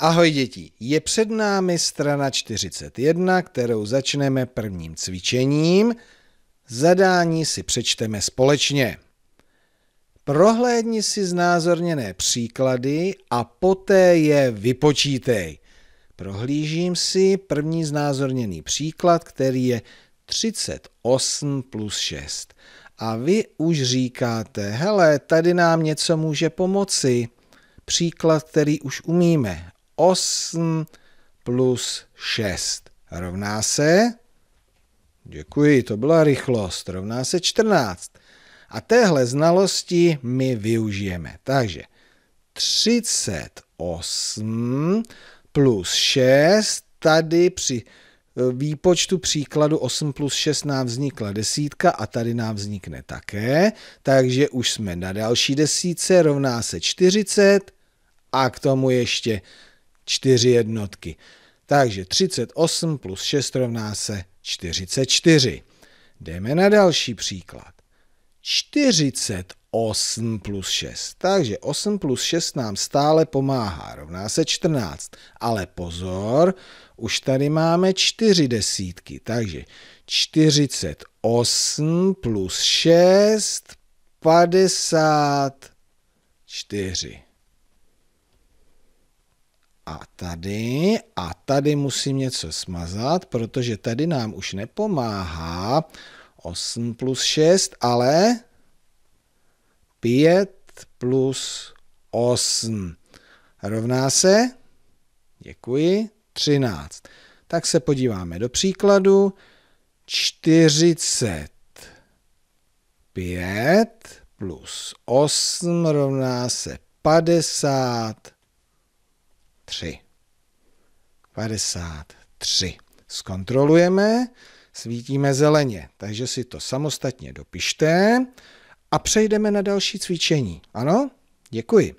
Ahoj děti, je před námi strana 41, kterou začneme prvním cvičením. Zadání si přečteme společně. Prohlédni si znázorněné příklady a poté je vypočítej. Prohlížím si první znázorněný příklad, který je 38 plus 6. A vy už říkáte, hele, tady nám něco může pomoci. Příklad, který už umíme. 8 plus 6 rovná se, děkuji, to byla rychlost, rovná se 14. A téhle znalosti my využijeme. Takže 38 plus 6, tady při e, výpočtu příkladu 8 plus 6 nám vznikla desítka a tady nám vznikne také, takže už jsme na další desítce, rovná se 40 a k tomu ještě čtyři jednotky. Takže 38 plus 6 rovná se 44. Jdeme na další příklad. 48 plus 6. Takže 8 plus 6 nám stále pomáhá, rovná se 14. Ale pozor, už tady máme 4 desítky, takže 48 plus 6, 54 a tady a tady musím něco smazat, protože tady nám už nepomáhá 8 plus 6, ale 5 plus 8 rovná se, děkuji, 13. Tak se podíváme do příkladu. 45 plus 8 rovná se 50. 53. 53. Zkontrolujeme, svítíme zeleně, takže si to samostatně dopište a přejdeme na další cvičení. Ano? Děkuji.